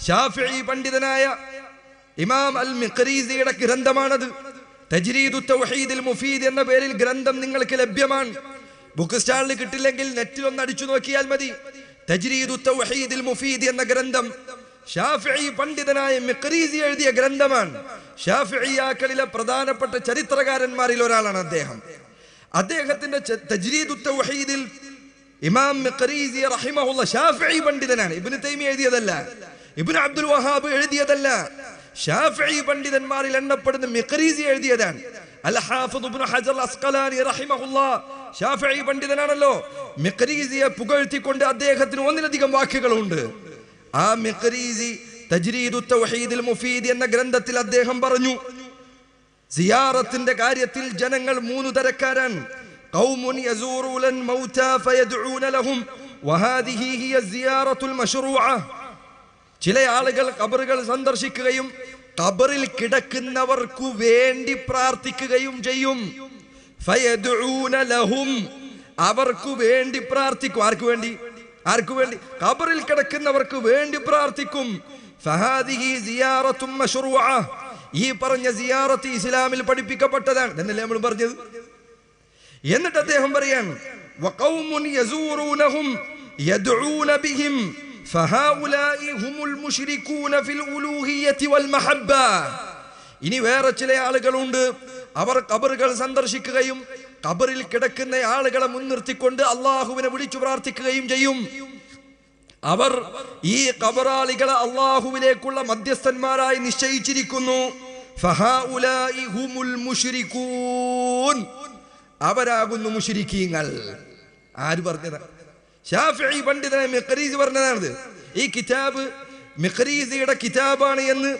[SPEAKER 1] ഷാഫി പണ്ഡിതനായ ഇമാം അൽ മിഖറീസിയുടെ ഗ്രന്ഥമാണത് തജ്രീദു തൗഹീദിൽ മുഫീദ് എന്ന പേരിൽ ഗ്രന്ഥം നിങ്ങൾക്ക് ലഭ്യമാണ് ബുക്ക് സ്റ്റാളിൽ കിട്ടില്ലെങ്കിൽ നെറ്റിൽ ഒന്ന് അടിച്ചു നോക്കിയാൽ മതി തജ്രീദു തൗഹീദിൽ മുഫീദ് എന്ന ഗ്രന്ഥം ഷാഫി പണ്ഡിതനായ മിഖറീസി എഴുതിയ ഗ്രന്ഥമാണ് ഷാഫിയാക്കളിലെ പ്രധാനപ്പെട്ട ചരിത്രകാരന്മാരിൽ ഒരാളാണ് അദ്ദേഹം അദ്ദേഹത്തിന്റെ തജ്രീദു തൗഹീദിൽ ഇമാം മിഖറീസി റഹിമഹുള്ള ഷാഫി പണ്ഡിതനാണ് ഇബ്നു തൈമി എഴുതിയതല്ല ഇബ്നു അബ്ദുൽ വഹാബ് എഴുതിയതല്ല ഷാഫി പണ്ഡിതന്മാരിൽ എണ്ണപ്പെടുന്ന മിഖറീസി എഴുതിയതാണ് ഷാഫി പണ്ഡിതനാണല്ലോ മിഖറീസിയെ പുകഴ്ത്തിക്കൊണ്ട് അദ്ദേഹത്തിന് ഒന്നിലധികം വാക്കുകളുണ്ട് ആ മിഖറീസി തജ്രീദു തൗഹീദിൽ മുഫീദ് എന്ന ഗ്രന്ഥത്തിൽ അദ്ദേഹം പറഞ്ഞു സിയാറത്തിന്റെ കാര്യത്തിൽ ജനങ്ങൾ മൂന്ന് തരക്കാരാണ് قوم يزورون الموتى فيدعون لهم وهذه هي الزيارة المشروعة ചില ആളുകൾ കബറുകൾ സന്ദർശിക്കുകയും ഖബറിൽ കിടക്കുന്നവർക്കു വേണ്ടി പ്രാർത്ഥിക്കുകയും ചെയ്യും ലഹും അവർക്കു വേണ്ടി പ്രാർത്ഥിക്കും ആർക്കു വേണ്ടി ആർക്കു വേണ്ടി ഖബറിൽ കിടക്കുന്നവർക്ക് വേണ്ടി പ്രാർത്ഥിക്കും ഈ പറഞ്ഞ സിയാറത്ത് ഇസ്ലാമിൽ പഠിപ്പിക്കപ്പെട്ടതാണ് എന്നല്ലേ നമ്മൾ പറഞ്ഞത് എന്നിട്ട് അദ്ദേഹം പറയാണ് ഇനി വേറെ ചില ആളുകളുണ്ട് അവർ കബറുകൾ സന്ദർശിക്കുകയും കബറിൽ കിടക്കുന്ന ആളുകളെ മുൻനിർത്തിക്കൊണ്ട് അള്ളാഹുവിനെ വിളിച്ചു പ്രാർത്ഥിക്കുകയും ചെയ്യും അവർ ഈ കബറാളികളെ അള്ളാഹുവിലേക്കുള്ള മധ്യസ്ഥന്മാരായി നിശ്ചയിച്ചിരിക്കുന്നു അവരാകുന്നു മുഷിരിക്കീങ്ങൾ ആര് പറഞ്ഞതാണ് ഷാഫി പണ്ഡിതനായ മിഖറീസ് പറഞ്ഞതാണിത് ഈ കിതാബ് മിഖറീസിയുടെ കിതാബാണ് എന്ന്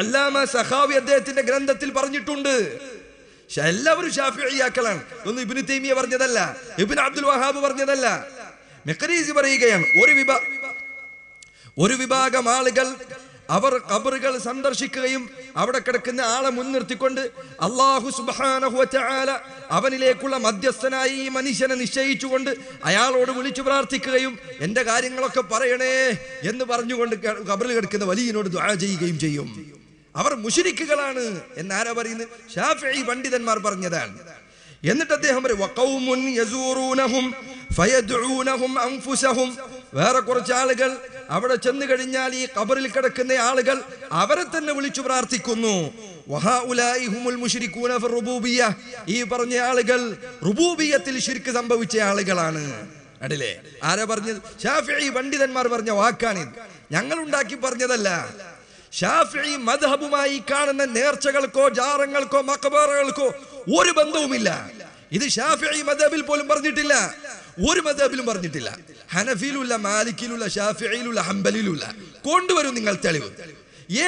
[SPEAKER 1] അല്ലാമ സഹാവി അദ്ദേഹത്തിന്റെ ഗ്രന്ഥത്തിൽ പറഞ്ഞിട്ടുണ്ട് എല്ലാവരും അയ്യാക്കളാണ് ഒന്ന് ഇബിന് തൈമിയ പറഞ്ഞതല്ല ഇബിൻ അബ്ദുൽ വഹാബ് പറഞ്ഞതല്ല മിഖറീസ് പറയുകയാണ് ഒരു വിഭാ ഒരു വിഭാഗം ആളുകൾ അവർ കബറുകൾ സന്ദർശിക്കുകയും അവിടെ കിടക്കുന്ന ആളെ മുൻനിർത്തിക്കൊണ്ട് അള്ളാഹു സുബാനഹുല അവനിലേക്കുള്ള മധ്യസ്ഥനായി ഈ മനുഷ്യനെ നിശ്ചയിച്ചുകൊണ്ട് അയാളോട് വിളിച്ചു പ്രാർത്ഥിക്കുകയും എൻ്റെ കാര്യങ്ങളൊക്കെ പറയണേ എന്ന് പറഞ്ഞുകൊണ്ട് കബറിൽ കിടക്കുന്ന വലിയനോട് ദ്വാ ചെയ്യുകയും ചെയ്യും അവർ മുഷിരിക്കുകളാണ് എന്നാരാ പറയുന്നത് ഷാഫി പണ്ഡിതന്മാർ പറഞ്ഞതാണ് എന്നിട്ട് അദ്ദേഹം യസൂറൂനഹും വേറെ കുറച്ച് ആളുകൾ അവിടെ ചെന്നു കഴിഞ്ഞാൽ ഈ കബറിൽ കിടക്കുന്ന ആളുകൾ അവരെ തന്നെ വിളിച്ചു പ്രാർത്ഥിക്കുന്നു ഈ പറഞ്ഞ ആളുകൾ റുബൂബിയത്തിൽ ശിർക്ക് സംഭവിച്ച ആളുകളാണ് അടിലേ ആരാ പറഞ്ഞത് ഷാഫി പണ്ഡിതന്മാർ പറഞ്ഞ വാക്കാണിത് ഞങ്ങൾ ഉണ്ടാക്കി പറഞ്ഞതല്ല ഷാഫി മദ്ഹബുമായി കാണുന്ന നേർച്ചകൾക്കോ ജാറങ്ങൾക്കോ മക്കബാറകൾക്കോ ഒരു ബന്ധവുമില്ല ഇത് ഷാഫി മദബിൽ പോലും പറഞ്ഞിട്ടില്ല ഒരു മദബിലും പറഞ്ഞിട്ടില്ല ഹനഫിയിലുള്ള മാലിക്കിലുള്ള ഷാഫിയിലുള്ള ഹംബലിലുല്ല കൊണ്ടുവരും നിങ്ങൾ തെളിവ്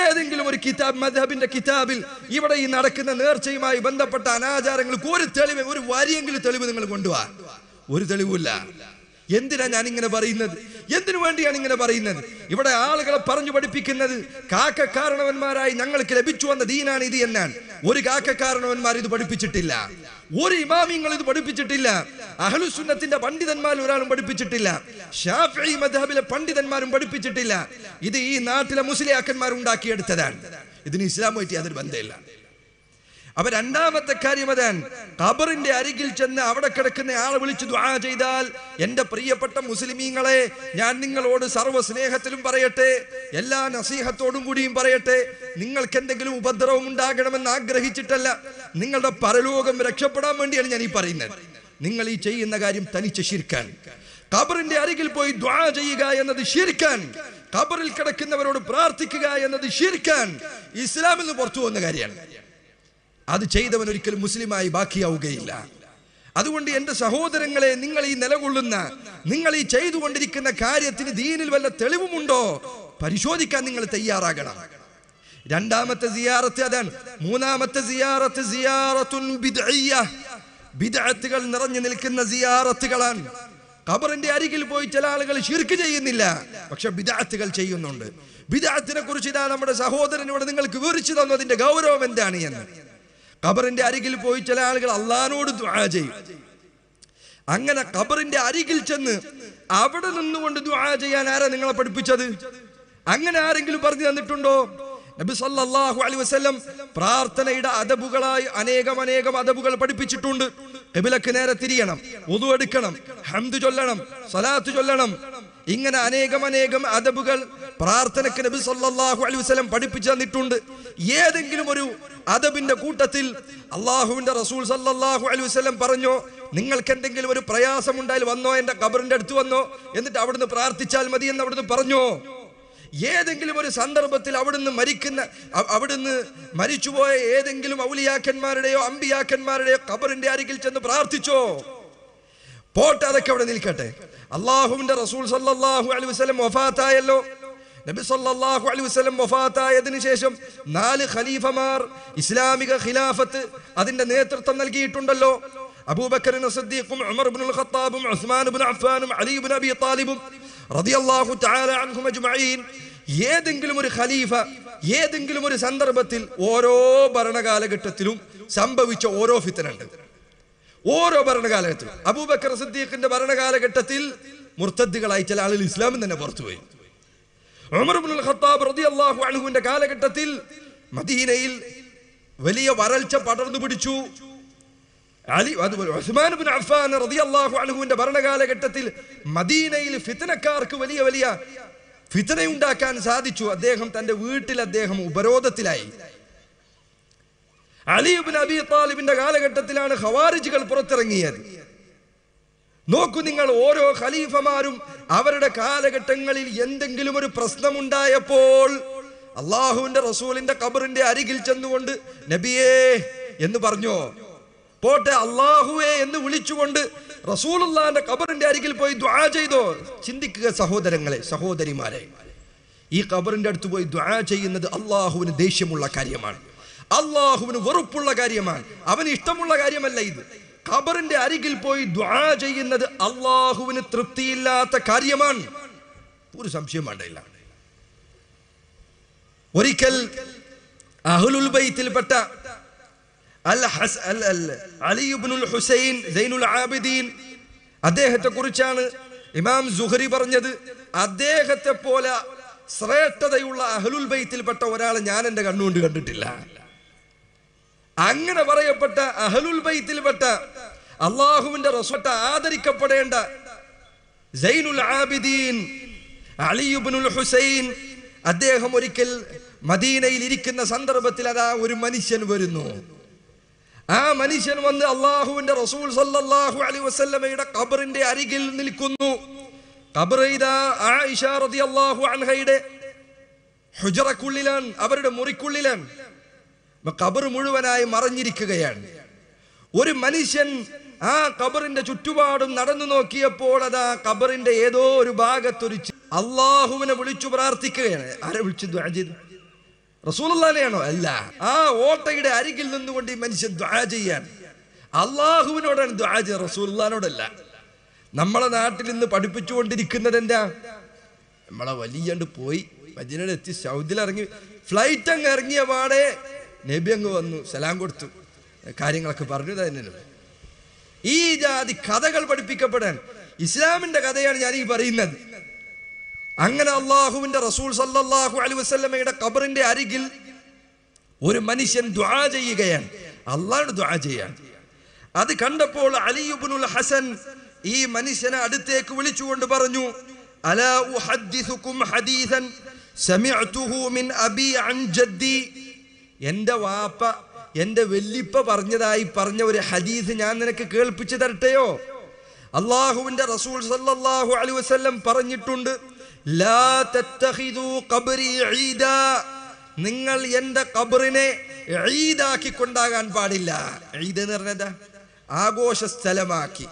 [SPEAKER 1] ഏതെങ്കിലും ഒരു കിതാബ് മദബിന്റെ കിതാബിൽ ഇവിടെ ഈ നടക്കുന്ന നേർച്ചയുമായി ബന്ധപ്പെട്ട അനാചാരങ്ങൾക്ക് ഒരു തെളിവ് ഒരു വരിയെങ്കിലും തെളിവ് നിങ്ങൾ കൊണ്ടുപോവാ ഒരു തെളിവില്ല എന്തിനാ ഞാൻ ഇങ്ങനെ പറയുന്നത് എന്തിനു വേണ്ടിയാണ് ഇങ്ങനെ പറയുന്നത് ഇവിടെ ആളുകളെ പറഞ്ഞു പഠിപ്പിക്കുന്നത് കാക്ക കാരണവന്മാരായി ഞങ്ങൾക്ക് ലഭിച്ചു വന്ന ദീനാണ് ഇത് എന്നാണ് ഒരു കാക്ക കാരണവന്മാർ ഇത് പഠിപ്പിച്ചിട്ടില്ല ഒരു ഇമാമിങ്ങൾ ഇത് പഠിപ്പിച്ചിട്ടില്ല അഹലുസുന്നത്തിന്റെ പണ്ഡിതന്മാർ ഒരാളും പഠിപ്പിച്ചിട്ടില്ല ഷാഫി മദ്ഹബിലെ പണ്ഡിതന്മാരും പഠിപ്പിച്ചിട്ടില്ല ഇത് ഈ നാട്ടിലെ മുസ്ലിയാക്കന്മാർ ഉണ്ടാക്കിയെടുത്തതാണ് ഇതിന് ഇസ്ലാമുമായിട്ട് യാതൊരു ബന്ധമില്ല അപ്പൊ രണ്ടാമത്തെ കാര്യം അതാൻ ഖബറിന്റെ അരികിൽ ചെന്ന് അവിടെ കിടക്കുന്ന ആളെ വിളിച്ച് ദുആ ചെയ്താൽ എന്റെ പ്രിയപ്പെട്ട മുസ്ലിമീങ്ങളെ ഞാൻ നിങ്ങളോട് സർവ്വ സ്നേഹത്തിലും പറയട്ടെ എല്ലാ നസീഹത്തോടും കൂടിയും പറയട്ടെ നിങ്ങൾക്ക് എന്തെങ്കിലും ഉപദ്രവം ഉണ്ടാകണമെന്ന് ആഗ്രഹിച്ചിട്ടല്ല നിങ്ങളുടെ പരലോകം രക്ഷപ്പെടാൻ വേണ്ടിയാണ് ഞാൻ ഈ പറയുന്നത് നിങ്ങൾ ഈ ചെയ്യുന്ന കാര്യം തനിച്ച് ശിരിക്കാൻ ഖബറിന്റെ അരികിൽ പോയി ദ്വാ ചെയ്യുക എന്നത് ശിരിക്കാൻ ഖബറിൽ കിടക്കുന്നവരോട് പ്രാർത്ഥിക്കുക എന്നത് ശിരിക്കാൻ ഇസ്ലാമിൽ നിന്ന് പുറത്തു പോകുന്ന കാര്യമാണ് അത് ചെയ്തവൻ ഒരിക്കലും മുസ്ലിമായി ബാക്കിയാവുകയില്ല അതുകൊണ്ട് എൻ്റെ സഹോദരങ്ങളെ നിങ്ങൾ ഈ നിലകൊള്ളുന്ന നിങ്ങൾ ഈ ചെയ്തുകൊണ്ടിരിക്കുന്ന കാര്യത്തിന് ദീനിൽ വല്ല തെളിവുമുണ്ടോ പരിശോധിക്കാൻ നിങ്ങൾ തയ്യാറാകണം രണ്ടാമത്തെ സിയാറത്ത് അതാണ് മൂന്നാമത്തെ സിയാറത്ത് സിയാറത്തുൻ ബിദഅത്തുകൾ നിറഞ്ഞു നിൽക്കുന്ന സിയാറത്തുകളാണ് ഖബറിന്റെ അരികിൽ പോയി ചില ആളുകൾ ശിർക്ക് ചെയ്യുന്നില്ല പക്ഷെ ബിദഅത്തുകൾ ചെയ്യുന്നുണ്ട് ബിദഅത്തിനെ കുറിച്ച് ഇതാ നമ്മുടെ സഹോദരൻ നിങ്ങൾക്ക് വിവരിച്ചു തന്നതിന്റെ ഗൗരവം എന്താണ് എന്ന് ഖബറിന്റെ അരികിൽ പോയി ചില ആളുകൾ അള്ളഹാനോട് ദ്വാ ചെയ്യും അങ്ങനെ ഖബറിന്റെ അരികിൽ ചെന്ന് അവിടെ നിന്നുകൊണ്ട് ദ്വാ ചെയ്യാൻ ആരാ നിങ്ങളെ പഠിപ്പിച്ചത് അങ്ങനെ ആരെങ്കിലും പറഞ്ഞു തന്നിട്ടുണ്ടോ നബി സല്ലല്ലാഹു അലൈഹി വസല്ലം പ്രാർത്ഥനയുടെ അതബുകളായി അനേകം അനേകം അതബുകൾ പഠിപ്പിച്ചിട്ടുണ്ട് കബിലക്ക് നേരെ തിരിയണം ഉതു എടുക്കണം ഹംദ് ചൊല്ലണം സലാത്ത് ചൊല്ലണം ഇങ്ങനെ അനേകം അനേകം അദബുകൾ പ്രാർത്ഥനയ്ക്ക് നബി സല്ലാഹു അലൈഹി വസ്ലം പഠിപ്പിച്ചു തന്നിട്ടുണ്ട് ഏതെങ്കിലും ഒരു അദബിന്റെ കൂട്ടത്തിൽ അള്ളാഹുവിന്റെ റസൂൽ സല്ലാഹു അലൈഹി വസ്ലം പറഞ്ഞോ നിങ്ങൾക്ക് എന്തെങ്കിലും ഒരു പ്രയാസമുണ്ടായാൽ വന്നോ എന്റെ കബറിന്റെ അടുത്ത് വന്നോ എന്നിട്ട് അവിടുന്ന് പ്രാർത്ഥിച്ചാൽ മതി എന്ന് അവിടുന്ന് പറഞ്ഞോ ഏതെങ്കിലും ഒരു സന്ദർഭത്തിൽ അവിടുന്ന് മരിക്കുന്ന അവിടുന്ന് മരിച്ചുപോയ ഏതെങ്കിലും ഔലിയാക്കന്മാരുടെയോ അമ്പിയാക്കന്മാരുടെയോ കബറിന്റെ അരികിൽ ചെന്ന് പ്രാർത്ഥിച്ചോ പോട്ടെ അതൊക്കെ അവിടെ നിൽക്കട്ടെ അള്ളാഹുവിന്റെ റസൂൽ സല്ലാഹു അലൈ വസ്ലം വഫാത്തായല്ലോ നബി സല്ലാഹു അലൈ വസ്ലം വഫാത്തായതിന് ശേഷം നാല് ഖലീഫമാർ ഇസ്ലാമിക ഖിലാഫത്ത് അതിന്റെ നേതൃത്വം നൽകിയിട്ടുണ്ടല്ലോ അബൂബക്കറിന് സദ്ദീഖും ഉമർ ബിൻ ഖത്താബും ഉസ്മാൻ ബിൻ അഫ്ഫാനും അലി ബിൻ അബി താലിബും റളിയല്ലാഹു തആല അൻഹും അജ്മഈൻ ഏതെങ്കിലും ഒരു ഖലീഫ ഏതെങ്കിലും ഒരു സന്ദർഭത്തിൽ ഓരോ ഭരണകാലഘട്ടത്തിലും സംഭവിച്ച ഓരോ ഫിത്തനുണ്ട് ഓരോ ഭരണകാലത്തും അബൂബക്കർ സിദ്ദീഖിന്റെ ഭരണകാലഘട്ടത്തിൽ മുർത്തദ്ദികളായി ചില ആളുകൾ ഇസ്ലാമിൽ തന്നെ പുറത്തുപോയി ഖത്താബ് റളിയല്ലാഹു അൻഹുവിന്റെ കാലഘട്ടത്തിൽ മദീനയിൽ വലിയ വരൾച്ച പടർന്നു പിടിച്ചു അലി അതുപോലെ ഉസ്മാൻ ബിൻ അഫ്ഫാൻ റളിയല്ലാഹു അൻഹുവിന്റെ ഭരണകാലഘട്ടത്തിൽ മദീനയിൽ ഫിത്തനക്കാർക്ക് വലിയ വലിയ ഫിത്തനയുണ്ടാക്കാൻ സാധിച്ചു അദ്ദേഹം തന്റെ വീട്ടിൽ അദ്ദേഹം ഉപരോധത്തിലായി അലിബിൻ അബി താലിബിന്റെ കാലഘട്ടത്തിലാണ് ഹവാരിജികൾ പുറത്തിറങ്ങിയത് നോക്കൂ നിങ്ങൾ ഓരോ ഖലീഫമാരും അവരുടെ കാലഘട്ടങ്ങളിൽ എന്തെങ്കിലും ഒരു പ്രശ്നമുണ്ടായപ്പോൾ അള്ളാഹുവിന്റെ റസൂലിന്റെ കബറിന്റെ അരികിൽ ചെന്നുകൊണ്ട് നബിയേ എന്ന് പറഞ്ഞോ പോട്ടെ അള്ളാഹുവേ എന്ന് വിളിച്ചുകൊണ്ട് റസൂലുള്ളാന്റെ കബറിന്റെ അരികിൽ പോയി ദ്വാ ചെയ്തോ ചിന്തിക്കുക സഹോദരങ്ങളെ സഹോദരിമാരെ ഈ കബറിന്റെ അടുത്ത് പോയി ദ്വാ ചെയ്യുന്നത് അള്ളാഹുവിന് ദേഷ്യമുള്ള കാര്യമാണ് അള്ളാഹുവിന് വെറുപ്പുള്ള കാര്യമാണ് അവന് ഇഷ്ടമുള്ള കാര്യമല്ല ഇത് ഖബറിന്റെ അരികിൽ പോയി ദ്വാ ചെയ്യുന്നത് അള്ളാഹുവിന് തൃപ്തിയില്ലാത്ത കാര്യമാണ് ഒരു സംശയം വേണ്ടയില്ല ഒരിക്കൽ അഹുലുൽ ബൈത്തിൽപ്പെട്ട അൽ ഹുസൈൻ സൈനുൽ ആബിദീൻ അദ്ദേഹത്തെ കുറിച്ചാണ് ഇമാം സുഹരി പറഞ്ഞത് അദ്ദേഹത്തെ പോലെ ശ്രേഷ്ഠതയുള്ള അഹലുൽ ബൈത്തിൽപ്പെട്ട ഒരാളെ ഞാൻ എൻ്റെ കണ്ണുകൊണ്ട് കണ്ടിട്ടില്ല അങ്ങനെ പറയപ്പെട്ട അഹലുൽ ബൈത്തിൽപ്പെട്ട അള്ളാഹുവിന്റെ റസ്വട്ട ആദരിക്കപ്പെടേണ്ട സൈനുൽ ആബിദീൻ അലിയുബിനുൽ ഹുസൈൻ അദ്ദേഹം ഒരിക്കൽ മദീനയിൽ ഇരിക്കുന്ന സന്ദർഭത്തിൽ അതാ ഒരു മനുഷ്യൻ വരുന്നു ആ മനുഷ്യൻ വന്ന് അള്ളാഹുവിന്റെ റസൂൽ സല്ലാഹു അലി വസ്ല്ലമയുടെ കബറിന്റെ അരികിൽ നിൽക്കുന്നു കബർ ആയിഷ അൻഹയുടെ അവരുടെ മുറിക്കുള്ളിലാണ് കബറ് മുഴുവനായി മറഞ്ഞിരിക്കുകയാണ് ഒരു മനുഷ്യൻ ആ കബറിന്റെ ചുറ്റുപാടും നടന്നു നോക്കിയപ്പോൾ അത് ആ കബറിന്റെ ഏതോ ഒരു ഭാഗത്തൊരു അള്ളാഹുവിനെ വിളിച്ചു പ്രാർത്ഥിക്കുകയാണ് ആരെ വിളിച്ചു ദ്വാ ചെയ്തു അല്ല ആ ഓട്ടയുടെ അരികിൽ നിന്നുകൊണ്ട് ഈ മനുഷ്യൻ ദ്വാ ചെയ്യാൻ അള്ളാഹുവിനോടാണ് ദ്വാ ചെയ്യുക റസൂല്ലാനോടല്ല നമ്മളെ നാട്ടിൽ നിന്ന് പഠിപ്പിച്ചുകൊണ്ടിരിക്കുന്നത് എന്താ നമ്മളെ വലിയണ്ട് പോയി മജിനെത്തി സൗദിയിൽ ഇറങ്ങി ഫ്ലൈറ്റ് അങ്ങ് ഇറങ്ങിയ പാടെ നബി അങ്ങ് വന്നു സലാം കൊടുത്തു കാര്യങ്ങളൊക്കെ പറഞ്ഞു തന്നെയല്ലേ ഈ ജാതി കഥകൾ പഠിപ്പിക്കപ്പെടാൻ ഇസ്ലാമിന്റെ കഥയാണ് ഞാൻ ഈ പറയുന്നത് അങ്ങനെ അള്ളാഹുവിന്റെ റസൂൽ സല്ലാഹു അലി വസ്ലമയുടെ കബറിന്റെ അരികിൽ ഒരു മനുഷ്യൻ ദ്വാ ചെയ്യുകയാണ് അള്ളാണ് ദ്വാ ചെയ്യാൻ അത് കണ്ടപ്പോൾ അലിയുബുനുൽ ഹസൻ ഈ മനുഷ്യനെ അടുത്തേക്ക് വിളിച്ചുകൊണ്ട് പറഞ്ഞു അലാ ഉഹദ്ദിസുകും ഹദീസൻ സമിഅതുഹു മിൻ അബി അൻ ജദ്ദി എൻ്റെ വാപ്പ എൻ്റെ വെല്ലിപ്പ പറഞ്ഞതായി പറഞ്ഞ ഒരു ഹദീസ് ഞാൻ നിനക്ക് കേൾപ്പിച്ചു തരട്ടെയോ അള്ളാഹുവിൻ്റെ റസൂൽ സല്ലാഹു അലി വസ്ല്ലം പറഞ്ഞിട്ടുണ്ട് നിങ്ങൾ എൻ്റെ കബറിനെ ഈദാക്കി കൊണ്ടാകാൻ പാടില്ല ഈദ് എന്ന് പറഞ്ഞതാ ആഘോഷ സ്ഥലമാക്കി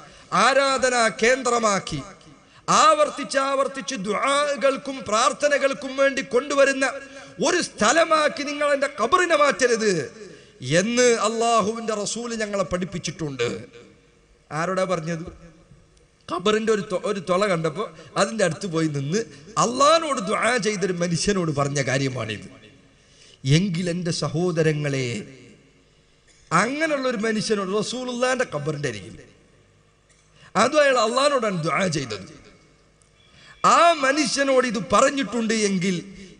[SPEAKER 1] ആരാധനാ കേന്ദ്രമാക്കി ആവർത്തിച്ച് ആവർത്തിച്ച് ദുആകൾക്കും പ്രാർത്ഥനകൾക്കും വേണ്ടി കൊണ്ടുവരുന്ന ഒരു സ്ഥലമാക്കി നിങ്ങൾ എൻ്റെ കബറിനെ മാറ്റരുത് എന്ന് അള്ളാഹുവിൻ്റെ റസൂല് ഞങ്ങളെ പഠിപ്പിച്ചിട്ടുണ്ട് ആരോടാ പറഞ്ഞത് കബറിൻ്റെ ഒരു ഒരു തൊള കണ്ടപ്പോൾ അതിൻ്റെ അടുത്ത് പോയി നിന്ന് അള്ളഹാനോട് ദ്വാ ചെയ്തൊരു മനുഷ്യനോട് പറഞ്ഞ കാര്യമാണിത് എങ്കിൽ എൻ്റെ സഹോദരങ്ങളെ അങ്ങനെയുള്ളൊരു മനുഷ്യനോട് റസൂലുല്ലാൻ്റെ കബറിൻ്റെ അരികിൽ അതും അയാൾ അള്ളഹാനോടാണ് ദ്വാ ചെയ്തത് ആ മനുഷ്യനോട് ഇത് പറഞ്ഞിട്ടുണ്ട് എങ്കിൽ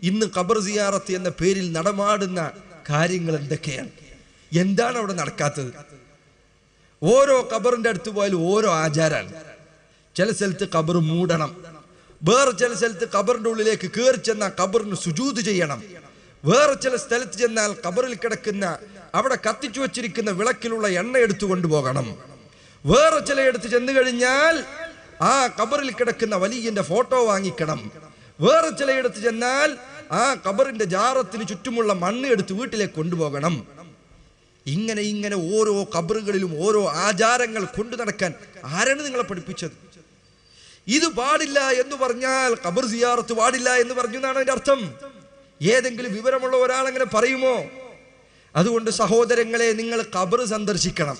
[SPEAKER 1] ഇന്ന് ഖബർ സിയാറത്ത് എന്ന പേരിൽ നടമാടുന്ന കാര്യങ്ങൾ എന്തൊക്കെയാണ് എന്താണ് അവിടെ നടക്കാത്തത് ഓരോ ഖബറിന്റെ അടുത്ത് പോയാലും ഓരോ ആചാരമാണ് ചില സ്ഥലത്ത് ഖബർ മൂടണം വേറെ ചില സ്ഥലത്ത് ഖബറിൻ്റെ ഉള്ളിലേക്ക് കയറി ചെന്നാൽ ഖബറിന് സുജൂത് ചെയ്യണം വേറെ ചില സ്ഥലത്ത് ചെന്നാൽ ഖബറിൽ കിടക്കുന്ന അവിടെ കത്തിച്ചു വച്ചിരിക്കുന്ന വിളക്കിലുള്ള എണ്ണ എടുത്തു കൊണ്ടുപോകണം വേറെ എടുത്ത് ചെന്നു കഴിഞ്ഞാൽ ആ ഖബറിൽ കിടക്കുന്ന വലിയന്റെ ഫോട്ടോ വാങ്ങിക്കണം വേറെ ചിലയിടത്ത് ചെന്നാൽ ആ കബറിന്റെ ജാറത്തിന് ചുറ്റുമുള്ള മണ്ണ് എടുത്ത് വീട്ടിലേക്ക് കൊണ്ടുപോകണം ഇങ്ങനെ ഇങ്ങനെ ഓരോ കബറുകളിലും ഓരോ ആചാരങ്ങൾ കൊണ്ടു നടക്കാൻ ആരാണ് നിങ്ങളെ പഠിപ്പിച്ചത് ഇത് പാടില്ല എന്ന് പറഞ്ഞാൽ കബർ സിയാറത്ത് പാടില്ല എന്ന് പറഞ്ഞു എന്നാണ് അതിന്റെ അർത്ഥം ഏതെങ്കിലും വിവരമുള്ള ഒരാളെങ്ങനെ പറയുമോ അതുകൊണ്ട് സഹോദരങ്ങളെ നിങ്ങൾ കബർ സന്ദർശിക്കണം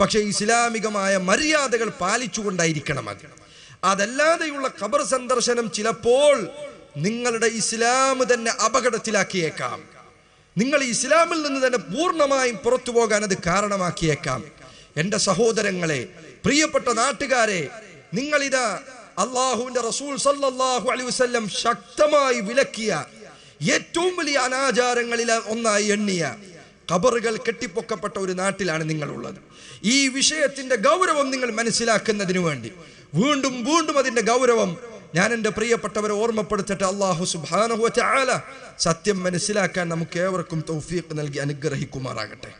[SPEAKER 1] പക്ഷേ ഇസ്ലാമികമായ മര്യാദകൾ പാലിച്ചുകൊണ്ടായിരിക്കണം അത് അതല്ലാതെയുള്ള കബർ സന്ദർശനം ചിലപ്പോൾ നിങ്ങളുടെ ഇസ്ലാം തന്നെ അപകടത്തിലാക്കിയേക്കാം നിങ്ങൾ ഇസ്ലാമിൽ നിന്ന് തന്നെ പൂർണ്ണമായും പുറത്തു പോകാൻ അത് കാരണമാക്കിയേക്കാം എൻ്റെ സഹോദരങ്ങളെ പ്രിയപ്പെട്ട നാട്ടുകാരെ നിങ്ങളിതാ അള്ളാഹുവിന്റെ റസൂൽ സല്ലാഹു അലൈ വസ്ല്ലം ശക്തമായി വിലക്കിയ ഏറ്റവും വലിയ അനാചാരങ്ങളിൽ ഒന്നായി എണ്ണിയ കബറുകൾ കെട്ടിപ്പൊക്കപ്പെട്ട ഒരു നാട്ടിലാണ് നിങ്ങളുള്ളത് ഈ വിഷയത്തിന്റെ ഗൗരവം നിങ്ങൾ മനസ്സിലാക്കുന്നതിന് വേണ്ടി വീണ്ടും വീണ്ടും അതിന്റെ ഗൗരവം ഞാൻ എൻ്റെ പ്രിയപ്പെട്ടവരെ ഓർമ്മപ്പെടുത്തട്ടെ അള്ളാഹു സുബാനഹു ചാല സത്യം മനസ്സിലാക്കാൻ നമുക്ക് ഏവർക്കും തൗഫീഖ് നൽകി അനുഗ്രഹിക്കുമാറാകട്ടെ